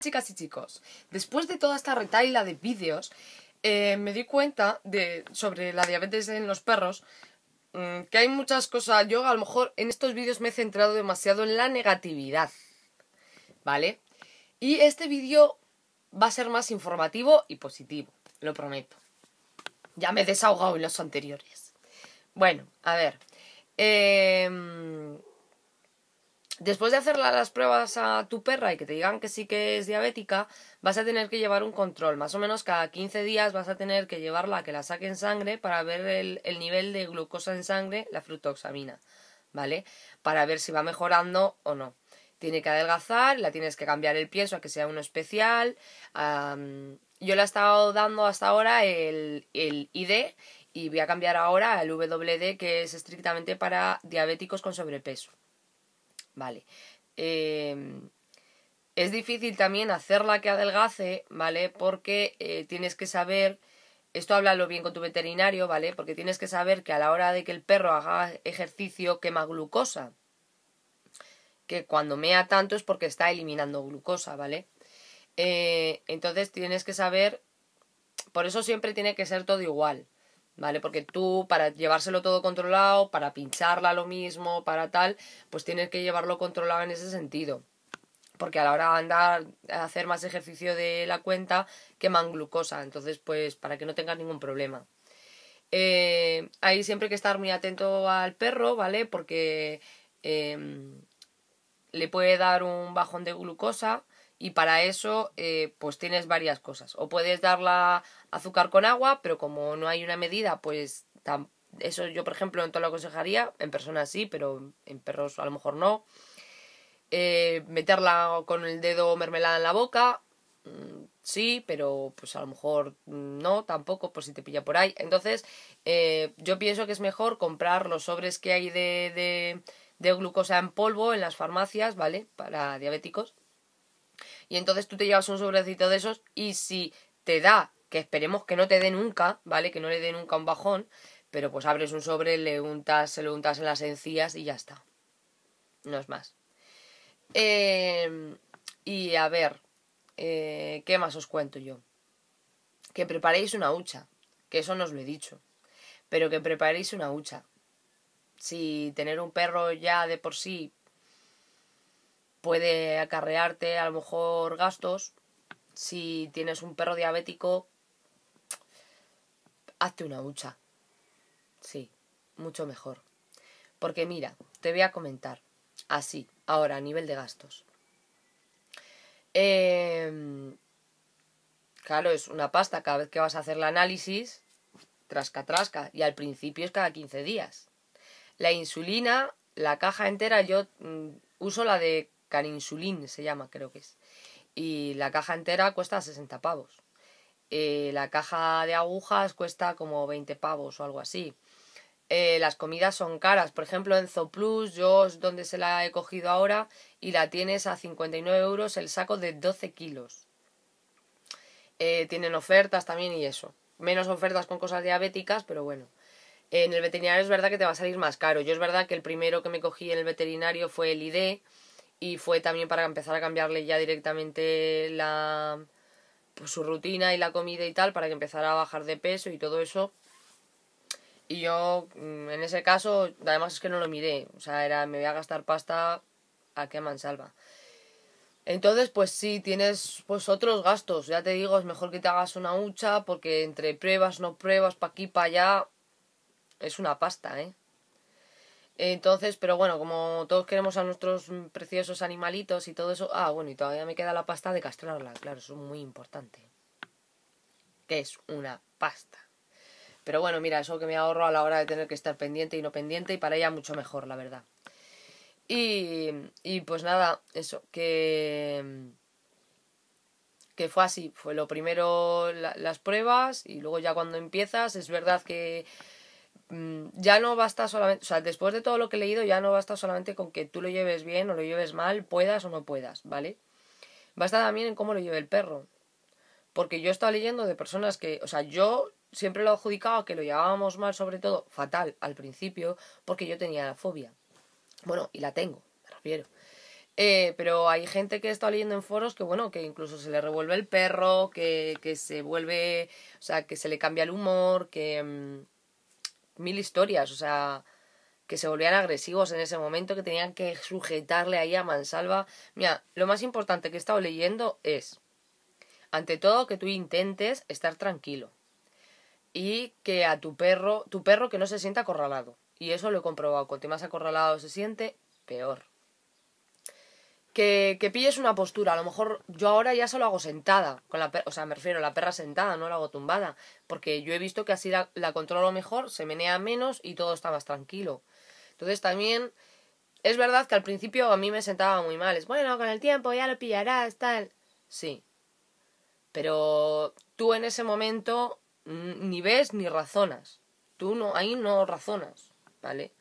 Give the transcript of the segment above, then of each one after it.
Chicas y chicos, después de toda esta retaila de vídeos, eh, me di cuenta de, sobre la diabetes en los perros mm, que hay muchas cosas. Yo a lo mejor en estos vídeos me he centrado demasiado en la negatividad, ¿vale? Y este vídeo va a ser más informativo y positivo, lo prometo. Ya me he desahogado en los anteriores. Bueno, a ver. Eh, Después de hacer las pruebas a tu perra y que te digan que sí que es diabética, vas a tener que llevar un control. Más o menos cada 15 días vas a tener que llevarla a que la saquen sangre para ver el, nivel de glucosa en sangre, la frutoxamina, ¿vale? Para ver si va mejorando o no tiene que adelgazar, la tienes que cambiar el pienso a que sea uno especial. yo le he estado dando hasta ahora el, el, ID y voy a cambiar ahora al WD que es estrictamente para diabéticos con sobrepeso. ¿vale? Em, es difícil también hacerla que adelgace, ¿vale? Porque eh, tienes que saber, esto háblalo bien con tu veterinario, ¿vale? Porque tienes que saber que a la hora de que el perro haga ejercicio quema glucosa. Que cuando mea tanto es porque está eliminando glucosa, ¿vale? Eh, entonces tienes que saber, por eso siempre tiene que ser todo igual. ¿vale? Porque tú, para llevárselo todo controlado, para pincharla lo mismo, para tal, pues tienes que llevarlo controlado en ese sentido. Porque a la hora de andar a hacer más ejercicio de la cuenta, queman glucosa. Entonces, pues, para que no tengas ningún problema. Eh, hay siempre que estar muy atento al perro, ¿vale? Porque eh, le puede dar un bajón de glucosa y para eso, eh, pues tienes varias cosas. O puedes darla azúcar con agua, pero como no hay una medida, pues eso yo, por ejemplo, no te lo aconsejaría. En personas sí, pero en perros a lo mejor no. Eh, meterla con el dedo mermelada en la boca, mm, sí, pero pues a lo mejor no, tampoco, por si te pilla por ahí. Entonces, eh, yo pienso que es mejor comprar los sobres que hay de, de glucosa en polvo en las farmacias, ¿vale? Para diabéticos y entonces tú te llevas un sobrecito de esos y si te da, que esperemos que no te dé nunca, ¿vale? Que no le dé nunca un bajón, pero pues abres un sobre, le untas, se lo untas en las encías y ya está. No es más. Em, y a ver, eh, ¿qué más os cuento yo? Que preparéis una hucha, que eso no os lo he dicho, pero que preparéis una hucha. Si tener un perro ya de por sí puede acarrearte a lo mejor gastos. Si tienes un perro diabético, hazte una hucha. Sí, mucho mejor. Porque mira, te voy a comentar así, ahora a nivel de gastos. Em, claro, es una pasta cada vez que vas a hacer el análisis, trasca, trasca, y al principio es cada 15 días. La insulina, la caja entera, yo mm, uso la de Carinsulín se llama, creo que es. Y la caja entera cuesta 60 pavos. Eh, la caja de agujas cuesta como 20 pavos o algo así. Eh, las comidas son caras. Por ejemplo, en Zooplus, yo es donde se la he cogido ahora, y la tienes a 59 euros el saco de 12 kilos. Eh, tienen ofertas también y eso. Menos ofertas con cosas diabéticas, pero bueno. En el veterinario es verdad que te va a salir más caro. Yo es verdad que el primero que me cogí en el veterinario fue el ID y fue también para empezar a cambiarle ya directamente la pues, su rutina y la comida y tal para que empezara a bajar de peso y todo eso y yo mm, en ese caso además es que no lo miré o sea era me voy a gastar pasta a qué mansalva entonces pues sí tienes pues otros gastos ya te digo es mejor que te hagas una hucha porque entre pruebas no pruebas pa aquí pa allá es una pasta eh entonces, pero bueno, como todos queremos a nuestros preciosos animalitos y todo eso. Ah, bueno, y todavía me queda la pasta de castrarla, claro, eso es muy importante. Que es una pasta. Pero bueno, mira, eso que me ahorro a la hora de tener que estar pendiente y no pendiente, y para ella mucho mejor, la verdad. Y, y pues nada, eso, que, que fue así. Fue lo primero las pruebas, y luego ya cuando empiezas, es verdad que Mm, ya no basta solamente, o sea, después de todo lo que he leído, ya no basta solamente con que tú lo lleves bien o lo lleves mal, puedas o no puedas, ¿vale? Basta también en cómo lo lleve el perro. Porque yo he estado leyendo de personas que, o sea, yo siempre lo adjudicaba a que lo llevábamos mal, sobre todo fatal al principio, porque yo tenía la fobia. Bueno, y la tengo, me refiero. Eh, pero hay gente que estado leyendo en foros que, bueno, que incluso se le revuelve el perro, que, que se vuelve, o sea, que se le cambia el humor, que... Mm, mil historias, o sea, que se volvían agresivos en ese momento, que tenían que sujetarle ahí a mansalva. Mira, lo más importante que he estado leyendo es, ante todo, que tú intentes estar tranquilo y que a tu perro, tu perro que no se sienta acorralado. Y eso lo he comprobado, cuanto más acorralado se siente, peor. Que, pilles una postura. A lo mejor yo ahora ya solo hago sentada. Con la o sea, me refiero a la perra sentada, no la hago tumbada. Porque yo he visto que así la, la, controlo mejor, se menea menos y todo está más tranquilo. Entonces también es verdad que al principio a mí me sentaba muy mal. Es bueno, con el tiempo ya lo pillarás, tal. Sí. Pero tú en ese momento ni ves ni razonas. Tú no, ahí no razonas, ¿vale?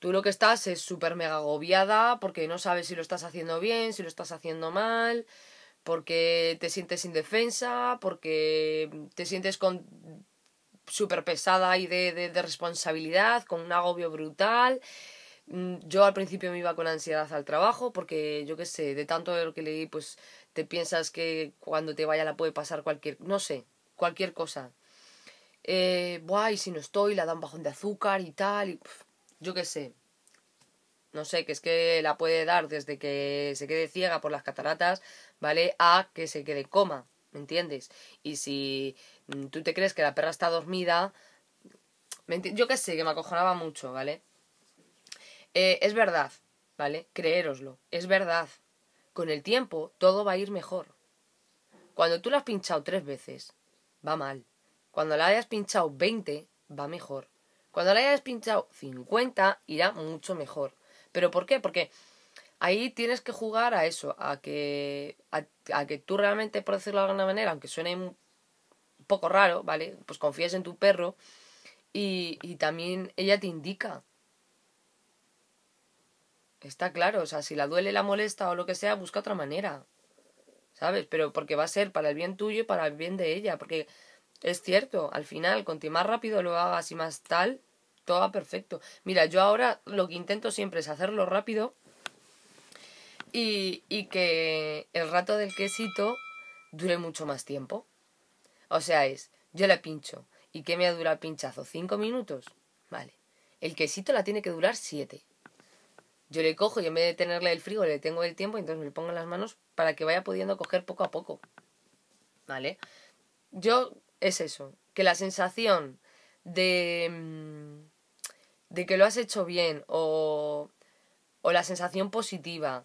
Tú lo que estás es súper mega agobiada porque no sabes si lo estás haciendo bien, si lo estás haciendo mal, porque te sientes indefensa, porque te sientes con súper pesada y de, responsabilidad, con un agobio brutal. Mm, yo al principio me iba con ansiedad al trabajo porque yo qué sé, de tanto de lo que leí, pues te piensas que cuando te vaya la puede pasar cualquier, no sé, cualquier cosa. Eh, buah, y si no estoy, la dan bajón de azúcar y tal. Y, yo qué sé, no sé, que es que la puede dar desde que se quede ciega por las cataratas, ¿vale? A que se quede coma, ¿me entiendes? Y si mm, tú te crees que la perra está dormida, yo qué sé, que me acojonaba mucho, ¿vale? Eh, es verdad, ¿vale? Creéroslo, es verdad. Con el tiempo todo va a ir mejor. Cuando tú la has pinchado tres veces, va mal. Cuando la hayas pinchado veinte, va mejor. Cuando le hayas pinchado 50 irá mucho mejor. ¿Pero por qué? Porque ahí tienes que jugar a eso, a que, a, que tú realmente, por decirlo de alguna manera, aunque suene un poco raro, ¿vale? Pues confíes en tu perro y, y también ella te indica Está claro, o sea, si la duele, la molesta o lo que sea, busca otra manera. ¿Sabes? Pero porque va a ser para el bien tuyo y para el bien de ella. Porque es cierto, al final, cuanto más rápido lo hagas y más tal, todo va perfecto. Mira, yo ahora lo que intento siempre es hacerlo rápido y, y que el rato del quesito dure mucho más tiempo. O sea, es, yo la pincho. ¿Y qué me durado el pinchazo? ¿Cinco minutos? Vale. El quesito la tiene que durar siete. Yo le cojo y en vez de tenerle el frigo le tengo el tiempo, Y entonces me pongo en las manos para que vaya pudiendo coger poco a poco. ¿Vale? Yo es eso, que la sensación de... Mm, de que lo has hecho bien o, o la sensación positiva.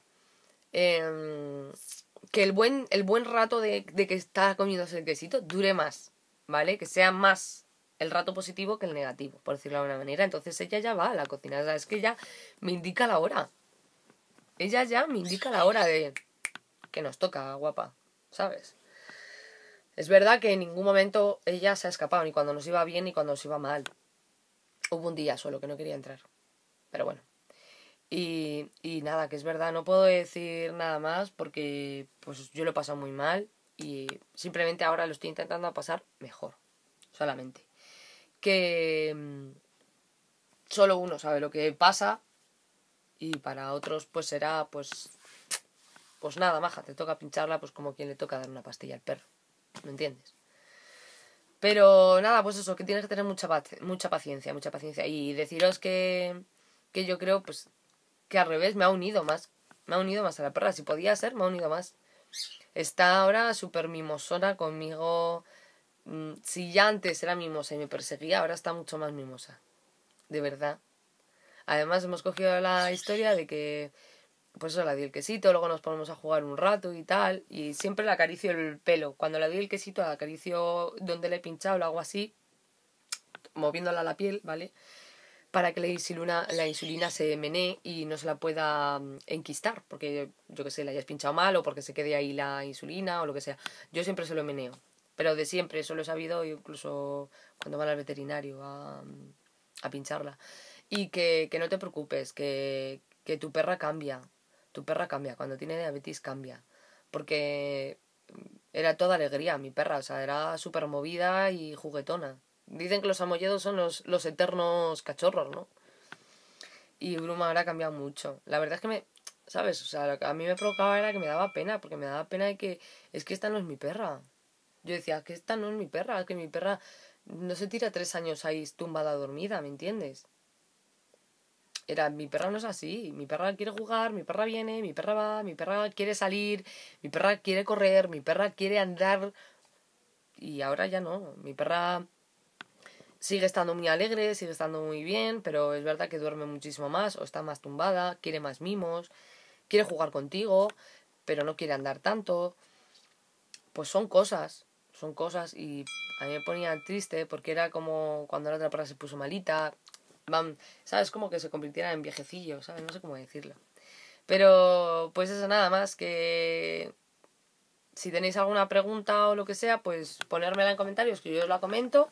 Em, que el buen, el buen rato de, que está comiendo ese quesito dure más, ¿vale? Que sea más el rato positivo que el negativo, por decirlo de una manera. Entonces ella ya va a la cocina, es que ya me indica la hora. Ella ya me indica la hora de que nos toca, guapa, ¿sabes? Es verdad que en ningún momento ella se ha escapado, ni cuando nos iba bien ni cuando nos iba mal. Hubo un día solo que no quería entrar. Pero bueno. Y, y nada, que es verdad, no puedo decir nada más porque pues yo lo he pasado muy mal y simplemente ahora lo estoy intentando pasar mejor. Solamente. Que mm, solo uno sabe lo que pasa y para otros pues será pues pues nada, maja, te toca pincharla pues como quien le toca dar una pastilla al perro. ¿Me entiendes? Pero nada, pues eso, que tienes que tener mucha, mucha paciencia, mucha paciencia. Y deciros que, que yo creo, pues, que al revés, me ha unido más. Me ha unido más a la perra. Si podía ser, me ha unido más. Está ahora súper mimosona conmigo. Mm, si ya antes era mimosa y me perseguía, ahora está mucho más mimosa. De verdad. Además, hemos cogido la historia de que pues eso, la di el quesito, luego nos ponemos a jugar un rato y tal, y siempre le acaricio el pelo. Cuando le di el quesito, la acaricio donde le he pinchado, lo hago así, moviéndola la piel, ¿vale? Para que la insulina, la insulina se menee y no se la pueda mm, enquistar, porque yo qué sé, la hayas pinchado mal o porque se quede ahí la insulina o lo que sea. Yo siempre se lo meneo, pero de siempre, eso lo he sabido, incluso cuando van al veterinario a, mm, a pincharla. Y que, que no te preocupes, que, que tu perra cambia, tu perra cambia, cuando tiene diabetes cambia. Porque era toda alegría mi perra, o sea, era súper movida y juguetona. Dicen que los amolledos son los, los eternos cachorros, ¿no? Y Bruma ahora ha cambiado mucho. La verdad es que me, ¿sabes? O sea, lo que a mí me provocaba era que me daba pena, porque me daba pena de que es que esta no es mi perra. Yo decía, es que esta no es mi perra, es que mi perra no se tira tres años ahí tumbada dormida, ¿me entiendes? Era, mi perra no es así, mi perra quiere jugar, mi perra viene, mi perra va, mi perra quiere salir, mi perra quiere correr, mi perra quiere andar. Y ahora ya no, mi perra sigue estando muy alegre, sigue estando muy bien, pero es verdad que duerme muchísimo más o está más tumbada, quiere más mimos, quiere jugar contigo, pero no quiere andar tanto. Pues son cosas, son cosas y a mí me ponía triste porque era como cuando la otra perra se puso malita, ¿sabes? Como que se convirtiera en viejecillo, ¿sabes? No sé cómo decirlo. Pero pues eso nada más, que si tenéis alguna pregunta o lo que sea, pues ponérmela en comentarios, que yo os la comento.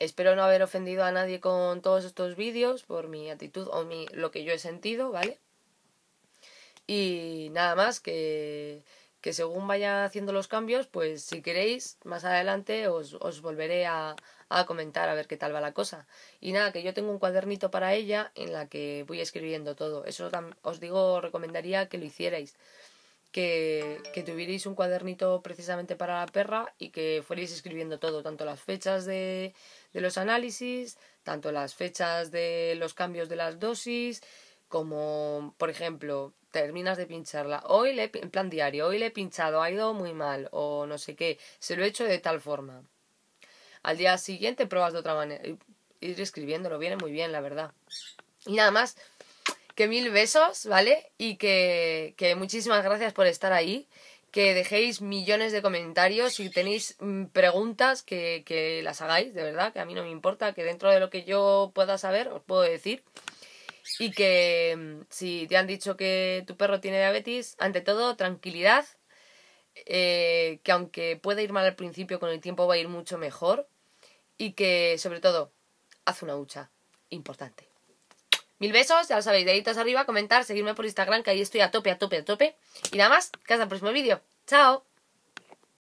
Espero no haber ofendido a nadie con todos estos vídeos por mi actitud o mi, lo que yo he sentido, ¿vale? Y nada más que que según vaya haciendo los cambios, pues si queréis, más adelante os, os volveré a, comentar a ver qué tal va la cosa. Y nada, que yo tengo un cuadernito para ella en la que voy escribiendo todo. Eso os digo, recomendaría que lo hicierais. Que, tuvierais un cuadernito precisamente para la perra y que fuerais escribiendo todo, tanto las fechas de los análisis, tanto las fechas de los cambios de las dosis, como por ejemplo, terminas de pincharla, hoy le, en plan diario, hoy le he pinchado, ha ido muy mal, o no sé qué, se lo he hecho de tal forma. Al día siguiente pruebas de otra manera. Ir escribiéndolo, viene muy bien, la verdad. Y nada más, que mil besos, ¿vale? Y que, muchísimas gracias por estar ahí que dejéis millones de comentarios, si tenéis mm, preguntas, que, que, las hagáis, de verdad, que a mí no me importa, que dentro de lo que yo pueda saber os puedo decir y que mm, si te han dicho que tu perro tiene diabetes, ante todo, tranquilidad, eh, que aunque pueda ir mal al principio, con el tiempo va a ir mucho mejor y que, sobre todo, haz una hucha. Importante. Mil besos, ya lo sabéis, deditos arriba, comentar, seguirme por Instagram, que ahí estoy a tope, a tope, a tope. Y nada más, que hasta el próximo vídeo. ¡Chao!